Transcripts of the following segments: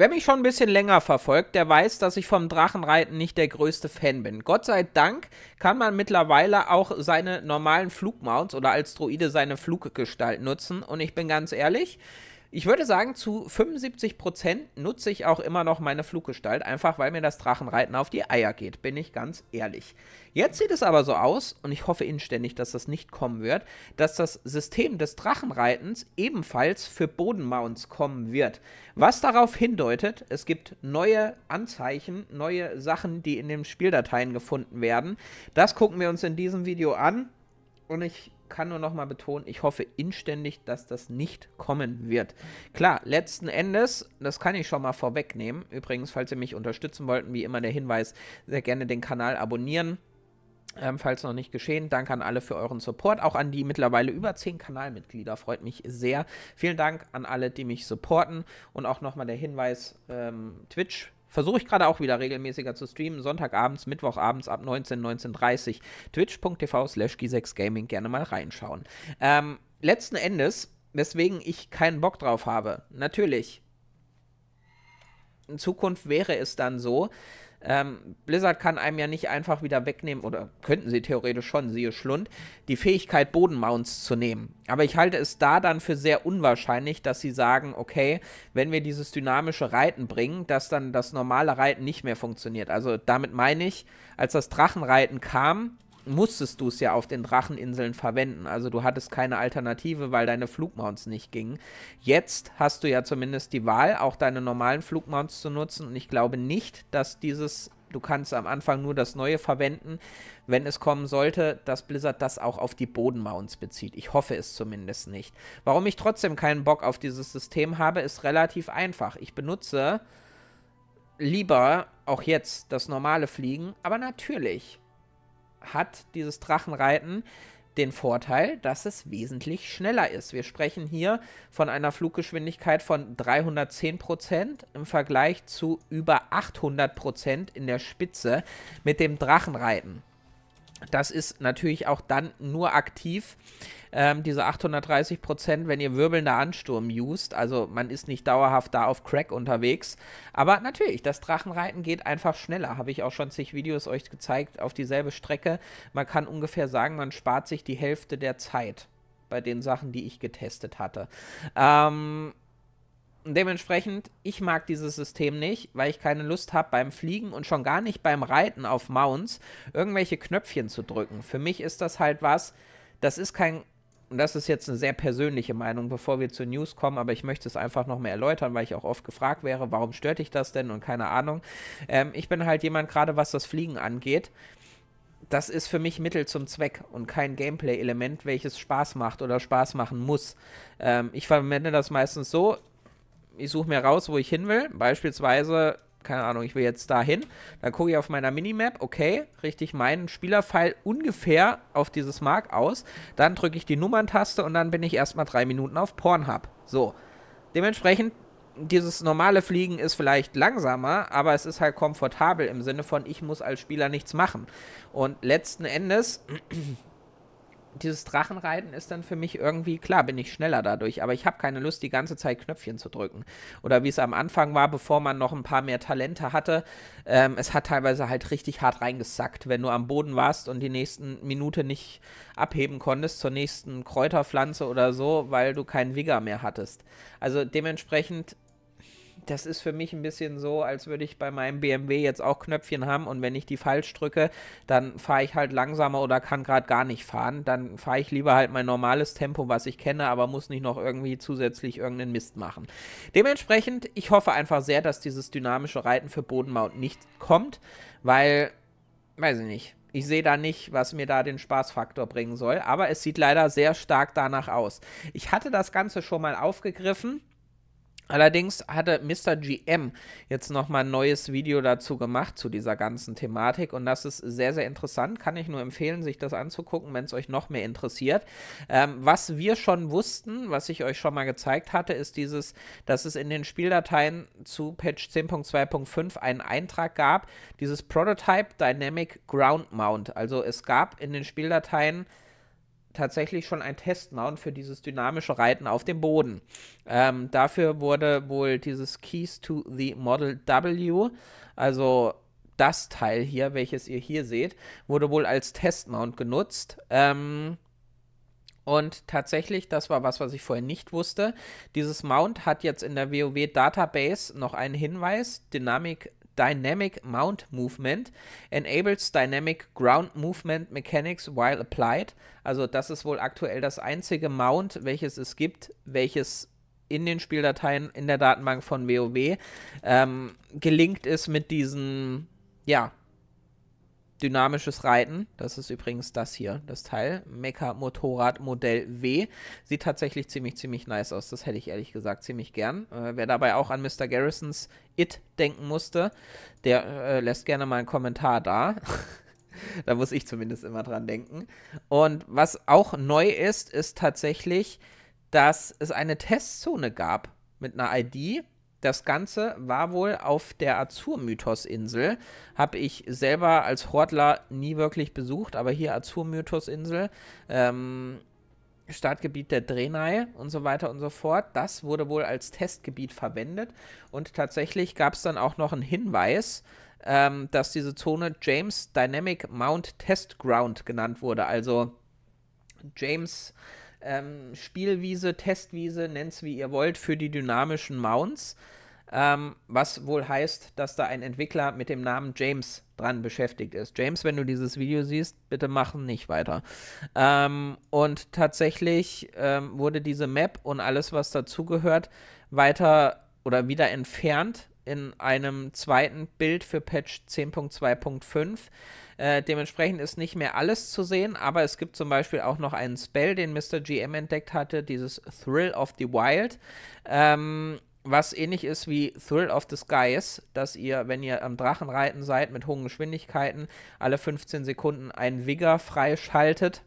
Wer mich schon ein bisschen länger verfolgt, der weiß, dass ich vom Drachenreiten nicht der größte Fan bin. Gott sei Dank kann man mittlerweile auch seine normalen Flugmounts oder als Droide seine Fluggestalt nutzen. Und ich bin ganz ehrlich, ich würde sagen, zu 75% Prozent nutze ich auch immer noch meine Fluggestalt, einfach weil mir das Drachenreiten auf die Eier geht, bin ich ganz ehrlich. Jetzt sieht es aber so aus, und ich hoffe inständig, dass das nicht kommen wird, dass das System des Drachenreitens ebenfalls für Bodenmounts kommen wird. Was darauf hindeutet, es gibt neue Anzeichen, neue Sachen, die in den Spieldateien gefunden werden. Das gucken wir uns in diesem Video an. Und ich kann nur noch mal betonen, ich hoffe inständig, dass das nicht kommen wird. Klar, letzten Endes, das kann ich schon mal vorwegnehmen. Übrigens, falls ihr mich unterstützen wollten, wie immer der Hinweis, sehr gerne den Kanal abonnieren. Ähm, falls noch nicht geschehen, danke an alle für euren Support, auch an die mittlerweile über 10 Kanalmitglieder, freut mich sehr. Vielen Dank an alle, die mich supporten und auch nochmal der Hinweis, ähm, Twitch versuche ich gerade auch wieder regelmäßiger zu streamen. Sonntagabends, Mittwochabends ab 19, 19.30 Uhr. Twitch.tv slash G6Gaming gerne mal reinschauen. Ähm, letzten Endes, weswegen ich keinen Bock drauf habe. Natürlich. In Zukunft wäre es dann so, ähm, Blizzard kann einem ja nicht einfach wieder wegnehmen, oder könnten sie theoretisch schon, siehe Schlund, die Fähigkeit, Bodenmounts zu nehmen. Aber ich halte es da dann für sehr unwahrscheinlich, dass sie sagen, okay, wenn wir dieses dynamische Reiten bringen, dass dann das normale Reiten nicht mehr funktioniert. Also damit meine ich, als das Drachenreiten kam, musstest du es ja auf den Dracheninseln verwenden. Also du hattest keine Alternative, weil deine Flugmounts nicht gingen. Jetzt hast du ja zumindest die Wahl, auch deine normalen Flugmounts zu nutzen. Und ich glaube nicht, dass dieses, du kannst am Anfang nur das Neue verwenden, wenn es kommen sollte, dass Blizzard das auch auf die Bodenmounts bezieht. Ich hoffe es zumindest nicht. Warum ich trotzdem keinen Bock auf dieses System habe, ist relativ einfach. Ich benutze lieber auch jetzt das normale Fliegen, aber natürlich hat dieses Drachenreiten den Vorteil, dass es wesentlich schneller ist. Wir sprechen hier von einer Fluggeschwindigkeit von 310 Prozent im Vergleich zu über 800 Prozent in der Spitze mit dem Drachenreiten. Das ist natürlich auch dann nur aktiv, ähm, diese 830 Prozent, wenn ihr wirbelnder Ansturm used. Also man ist nicht dauerhaft da auf Crack unterwegs. Aber natürlich, das Drachenreiten geht einfach schneller. Habe ich auch schon zig Videos euch gezeigt auf dieselbe Strecke. Man kann ungefähr sagen, man spart sich die Hälfte der Zeit bei den Sachen, die ich getestet hatte. Ähm, und dementsprechend, ich mag dieses System nicht, weil ich keine Lust habe, beim Fliegen und schon gar nicht beim Reiten auf Mounts irgendwelche Knöpfchen zu drücken. Für mich ist das halt was, das ist kein und das ist jetzt eine sehr persönliche Meinung, bevor wir zu News kommen, aber ich möchte es einfach noch mehr erläutern, weil ich auch oft gefragt wäre, warum stört dich das denn und keine Ahnung. Ähm, ich bin halt jemand, gerade was das Fliegen angeht, das ist für mich Mittel zum Zweck und kein Gameplay-Element, welches Spaß macht oder Spaß machen muss. Ähm, ich verwende das meistens so, ich suche mir raus, wo ich hin will. Beispielsweise, keine Ahnung, ich will jetzt da hin. Dann gucke ich auf meiner Minimap, okay, richte ich meinen Spielerpfeil ungefähr auf dieses Mark aus. Dann drücke ich die Nummerntaste und dann bin ich erstmal drei Minuten auf Pornhub. So. Dementsprechend dieses normale Fliegen ist vielleicht langsamer, aber es ist halt komfortabel im Sinne von, ich muss als Spieler nichts machen. Und letzten Endes dieses Drachenreiten ist dann für mich irgendwie, klar, bin ich schneller dadurch, aber ich habe keine Lust, die ganze Zeit Knöpfchen zu drücken. Oder wie es am Anfang war, bevor man noch ein paar mehr Talente hatte, ähm, es hat teilweise halt richtig hart reingesackt, wenn du am Boden warst und die nächsten Minute nicht abheben konntest zur nächsten Kräuterpflanze oder so, weil du keinen Wigger mehr hattest. Also dementsprechend das ist für mich ein bisschen so, als würde ich bei meinem BMW jetzt auch Knöpfchen haben und wenn ich die falsch drücke, dann fahre ich halt langsamer oder kann gerade gar nicht fahren. Dann fahre ich lieber halt mein normales Tempo, was ich kenne, aber muss nicht noch irgendwie zusätzlich irgendeinen Mist machen. Dementsprechend, ich hoffe einfach sehr, dass dieses dynamische Reiten für Bodenmount nicht kommt, weil, weiß ich nicht ich sehe da nicht, was mir da den Spaßfaktor bringen soll, aber es sieht leider sehr stark danach aus. Ich hatte das Ganze schon mal aufgegriffen Allerdings hatte Mr. GM jetzt nochmal ein neues Video dazu gemacht, zu dieser ganzen Thematik. Und das ist sehr, sehr interessant. Kann ich nur empfehlen, sich das anzugucken, wenn es euch noch mehr interessiert. Ähm, was wir schon wussten, was ich euch schon mal gezeigt hatte, ist dieses, dass es in den Spieldateien zu Patch 10.2.5 einen Eintrag gab, dieses Prototype Dynamic Ground Mount. Also es gab in den Spieldateien tatsächlich schon ein Testmount für dieses dynamische Reiten auf dem Boden. Ähm, dafür wurde wohl dieses Keys to the Model W, also das Teil hier, welches ihr hier seht, wurde wohl als Testmount genutzt. Ähm, und tatsächlich, das war was, was ich vorher nicht wusste. Dieses Mount hat jetzt in der WoW Database noch einen Hinweis: Dynamic Dynamic Mount Movement enables Dynamic Ground Movement Mechanics while applied. Also das ist wohl aktuell das einzige Mount, welches es gibt, welches in den Spieldateien in der Datenbank von WoW ähm, gelingt ist mit diesen ja, dynamisches Reiten. Das ist übrigens das hier, das Teil. Mecha Motorrad Modell W. Sieht tatsächlich ziemlich, ziemlich nice aus. Das hätte ich ehrlich gesagt ziemlich gern. Äh, wer dabei auch an Mr. Garrisons It denken musste, der äh, lässt gerne mal einen Kommentar da. da muss ich zumindest immer dran denken. Und was auch neu ist, ist tatsächlich, dass es eine Testzone gab mit einer ID, das Ganze war wohl auf der Azur-Mythos-Insel. Habe ich selber als Hortler nie wirklich besucht, aber hier Azur-Mythos-Insel, ähm, Startgebiet der Drenai und so weiter und so fort. Das wurde wohl als Testgebiet verwendet. Und tatsächlich gab es dann auch noch einen Hinweis, ähm, dass diese Zone James Dynamic Mount Test Ground genannt wurde. Also James ähm, Spielwiese, Testwiese, nennt's wie ihr wollt, für die dynamischen Mounts. Ähm, was wohl heißt, dass da ein Entwickler mit dem Namen James dran beschäftigt ist. James, wenn du dieses Video siehst, bitte machen nicht weiter. Ähm, und tatsächlich ähm, wurde diese Map und alles, was dazugehört, weiter oder wieder entfernt in einem zweiten Bild für Patch 10.2.5. Äh, dementsprechend ist nicht mehr alles zu sehen, aber es gibt zum Beispiel auch noch einen Spell, den Mr. GM entdeckt hatte, dieses Thrill of the Wild. Ähm, was ähnlich ist wie Thrill of the Skies, dass ihr, wenn ihr am Drachenreiten seid, mit hohen Geschwindigkeiten alle 15 Sekunden einen Vigor freischaltet.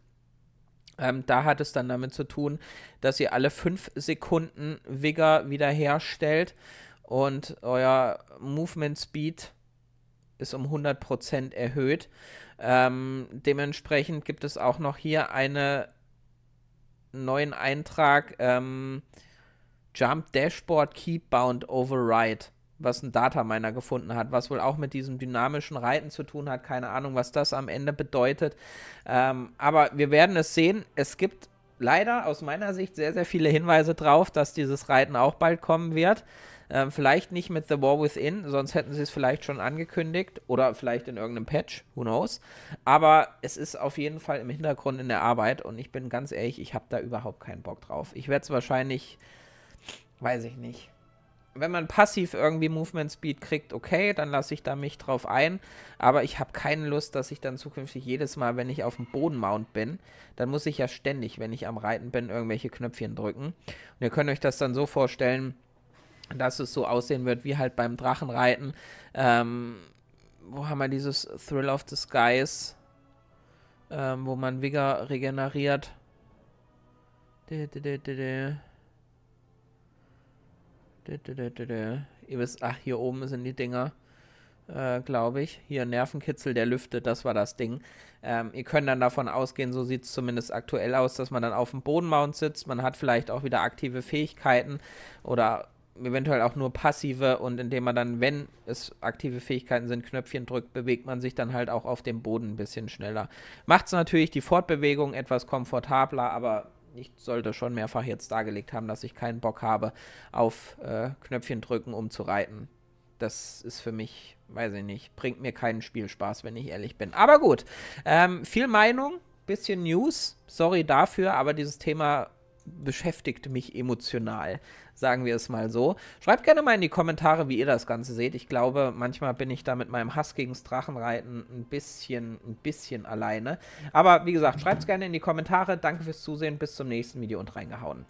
Ähm, da hat es dann damit zu tun, dass ihr alle 5 Sekunden Vigor wiederherstellt und euer Movement Speed ist um 100% erhöht. Ähm, dementsprechend gibt es auch noch hier einen neuen Eintrag ähm, Jump Dashboard Keep Bound Override, was ein Dataminer gefunden hat, was wohl auch mit diesem dynamischen Reiten zu tun hat. Keine Ahnung, was das am Ende bedeutet. Ähm, aber wir werden es sehen. Es gibt leider aus meiner Sicht sehr, sehr viele Hinweise drauf, dass dieses Reiten auch bald kommen wird. Ähm, vielleicht nicht mit The War Within, sonst hätten sie es vielleicht schon angekündigt oder vielleicht in irgendeinem Patch, who knows. Aber es ist auf jeden Fall im Hintergrund in der Arbeit und ich bin ganz ehrlich, ich habe da überhaupt keinen Bock drauf. Ich werde es wahrscheinlich, weiß ich nicht. Wenn man passiv irgendwie Movement Speed kriegt, okay, dann lasse ich da mich drauf ein. Aber ich habe keine Lust, dass ich dann zukünftig jedes Mal, wenn ich auf dem Bodenmount bin, dann muss ich ja ständig, wenn ich am Reiten bin, irgendwelche Knöpfchen drücken. Und ihr könnt euch das dann so vorstellen, dass es so aussehen wird wie halt beim Drachenreiten. Ähm, wo haben wir dieses Thrill of the Skies, ähm, wo man Vigor regeneriert? De, de, de, Ihr wisst, ach, hier oben sind die Dinger, äh, glaube ich. Hier, Nervenkitzel der Lüfte, das war das Ding. Ähm, ihr könnt dann davon ausgehen, so sieht es zumindest aktuell aus, dass man dann auf dem Bodenmount sitzt. Man hat vielleicht auch wieder aktive Fähigkeiten oder eventuell auch nur passive und indem man dann, wenn es aktive Fähigkeiten sind, Knöpfchen drückt, bewegt man sich dann halt auch auf dem Boden ein bisschen schneller. Macht es natürlich die Fortbewegung etwas komfortabler, aber ich sollte schon mehrfach jetzt dargelegt haben, dass ich keinen Bock habe auf äh, Knöpfchen drücken, um zu reiten. Das ist für mich, weiß ich nicht, bringt mir keinen Spielspaß, wenn ich ehrlich bin. Aber gut, ähm, viel Meinung, bisschen News, sorry dafür, aber dieses Thema beschäftigt mich emotional, sagen wir es mal so. Schreibt gerne mal in die Kommentare, wie ihr das Ganze seht. Ich glaube, manchmal bin ich da mit meinem Hass gegen das Drachenreiten ein bisschen, ein bisschen alleine. Aber wie gesagt, schreibt es gerne in die Kommentare. Danke fürs Zusehen, bis zum nächsten Video und reingehauen.